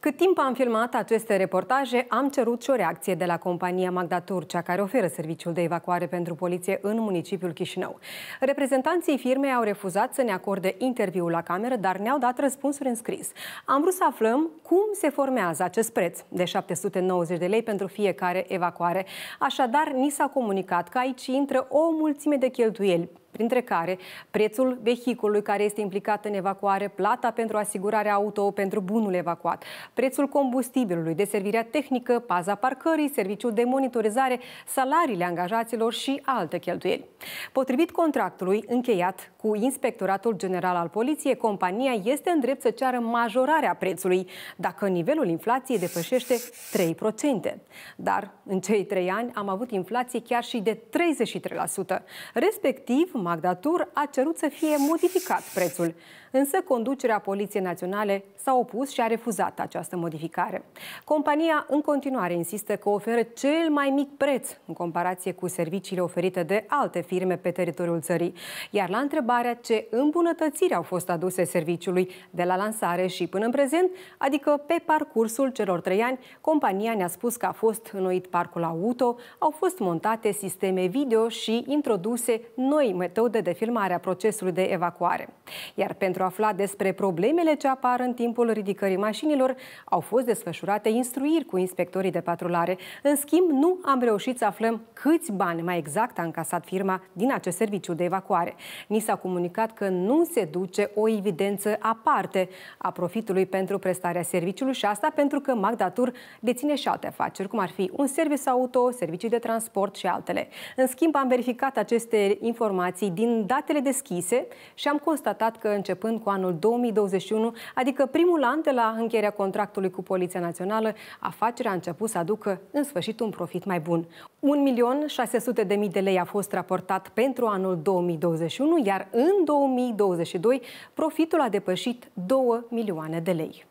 Cât timp am filmat aceste reportaje, am cerut și o reacție de la compania Magda Turcia, care oferă serviciul de evacuare pentru poliție în municipiul Chișinău. Reprezentanții firmei au refuzat să ne acorde interviul la cameră, dar ne-au dat răspunsuri în scris. Am vrut să aflăm cum se formează acest preț de 790 de lei pentru fiecare evacuare. Așadar, ni s-a comunicat că aici intră o mulțime de cheltuieli printre care prețul vehiculului care este implicat în evacuare, plata pentru asigurarea auto pentru bunul evacuat, prețul combustibilului, deservirea tehnică, paza parcării, serviciul de monitorizare, salariile angajaților și alte cheltuieli. Potrivit contractului încheiat cu Inspectoratul General al Poliției, compania este în drept să ceară majorarea prețului dacă nivelul inflației depășește 3%. Dar în cei trei ani am avut inflație chiar și de 33%. Respectiv, Magda Tur a cerut să fie modificat prețul, însă conducerea Poliției Naționale s-a opus și a refuzat această modificare. Compania în continuare insistă că oferă cel mai mic preț în comparație cu serviciile oferite de alte firme pe teritoriul țării, iar la întrebarea ce îmbunătățiri au fost aduse serviciului de la lansare și până în prezent, adică pe parcursul celor trei ani, compania ne-a spus că a fost înnoit parcul auto, au fost montate sisteme video și introduse noi tău de a procesului de evacuare. Iar pentru a afla despre problemele ce apar în timpul ridicării mașinilor, au fost desfășurate instruiri cu inspectorii de patrulare. În schimb, nu am reușit să aflăm câți bani mai exact a încasat firma din acest serviciu de evacuare. Ni s-a comunicat că nu se duce o evidență aparte a profitului pentru prestarea serviciului și asta pentru că Magdatur deține și alte afaceri, cum ar fi un serviciu auto, servicii de transport și altele. În schimb, am verificat aceste informații informații din datele deschise și am constatat că începând cu anul 2021, adică primul an de la încheierea contractului cu Poliția Națională, afacerea a început să aducă în sfârșit un profit mai bun. 1.600.000 de lei a fost raportat pentru anul 2021, iar în 2022 profitul a depășit 2 milioane de lei.